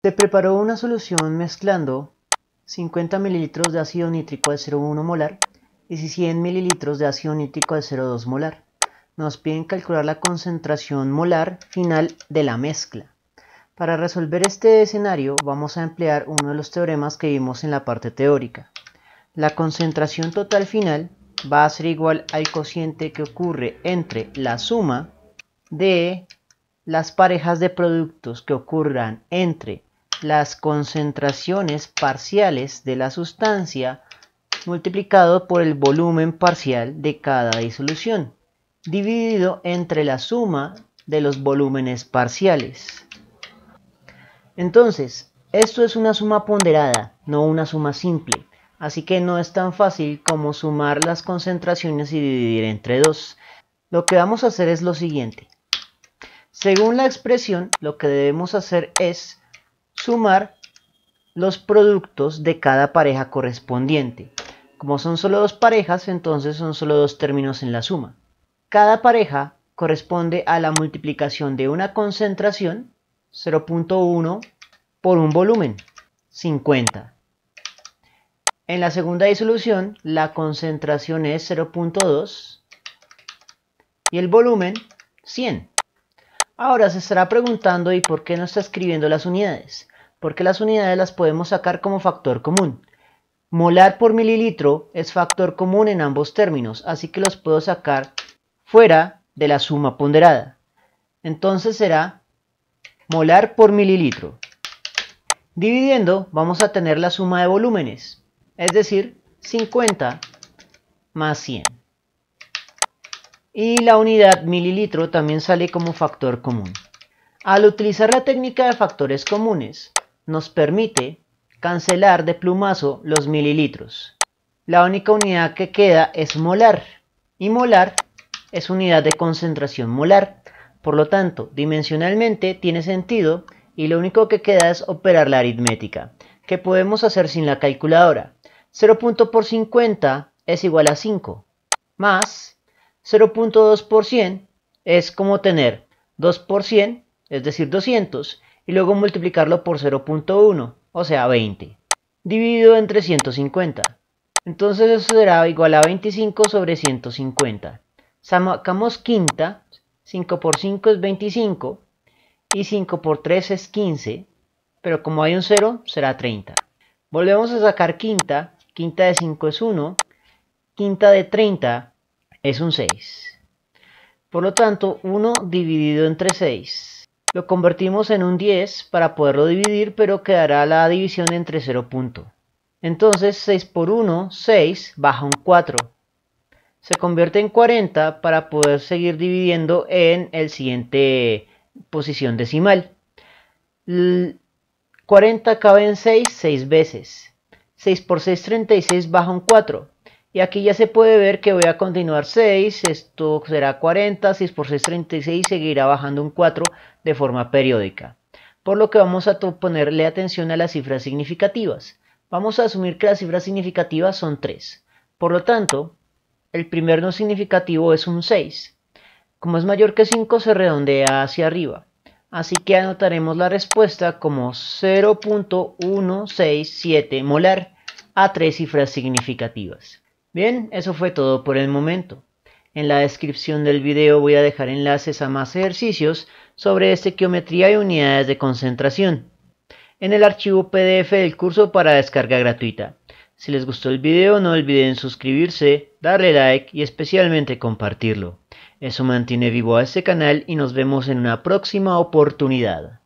Se preparó una solución mezclando 50 ml de ácido nítrico de 0,1 molar y 100 ml de ácido nítrico de 0,2 molar. Nos piden calcular la concentración molar final de la mezcla. Para resolver este escenario vamos a emplear uno de los teoremas que vimos en la parte teórica. La concentración total final va a ser igual al cociente que ocurre entre la suma de las parejas de productos que ocurran entre las concentraciones parciales de la sustancia multiplicado por el volumen parcial de cada disolución, dividido entre la suma de los volúmenes parciales. Entonces, esto es una suma ponderada, no una suma simple, así que no es tan fácil como sumar las concentraciones y dividir entre dos. Lo que vamos a hacer es lo siguiente. Según la expresión, lo que debemos hacer es sumar los productos de cada pareja correspondiente. Como son solo dos parejas, entonces son solo dos términos en la suma. Cada pareja corresponde a la multiplicación de una concentración 0.1 por un volumen 50. En la segunda disolución la concentración es 0.2 y el volumen 100. Ahora se estará preguntando ¿y por qué no está escribiendo las unidades? Porque las unidades las podemos sacar como factor común. Molar por mililitro es factor común en ambos términos, así que los puedo sacar fuera de la suma ponderada. Entonces será molar por mililitro. Dividiendo vamos a tener la suma de volúmenes, es decir, 50 más 100 y la unidad mililitro también sale como factor común. Al utilizar la técnica de factores comunes, nos permite cancelar de plumazo los mililitros. La única unidad que queda es molar, y molar es unidad de concentración molar. Por lo tanto, dimensionalmente tiene sentido y lo único que queda es operar la aritmética, que podemos hacer sin la calculadora. 0. por 50 es igual a 5, más 0.2% es como tener 2%, es decir, 200, y luego multiplicarlo por 0.1, o sea, 20, dividido entre 150. Entonces eso será igual a 25 sobre 150. Sacamos quinta, 5 por 5 es 25, y 5 por 3 es 15, pero como hay un 0, será 30. Volvemos a sacar quinta, quinta de 5 es 1, quinta de 30 es un 6. Por lo tanto, 1 dividido entre 6. Lo convertimos en un 10 para poderlo dividir, pero quedará la división entre 0 punto. Entonces 6 por 1, 6, baja un 4. Se convierte en 40 para poder seguir dividiendo en el siguiente posición decimal. 40 cabe en 6, 6 veces. 6 por 6, 36, baja un 4. Y aquí ya se puede ver que voy a continuar 6, esto será 40, 6 por 6 36, seguirá bajando un 4 de forma periódica. Por lo que vamos a ponerle atención a las cifras significativas. Vamos a asumir que las cifras significativas son 3. Por lo tanto, el primer no significativo es un 6. Como es mayor que 5 se redondea hacia arriba. Así que anotaremos la respuesta como 0.167 molar a tres cifras significativas. Bien, eso fue todo por el momento. En la descripción del video voy a dejar enlaces a más ejercicios sobre estequiometría y unidades de concentración. En el archivo PDF del curso para descarga gratuita. Si les gustó el video no olviden suscribirse, darle like y especialmente compartirlo. Eso mantiene vivo a este canal y nos vemos en una próxima oportunidad.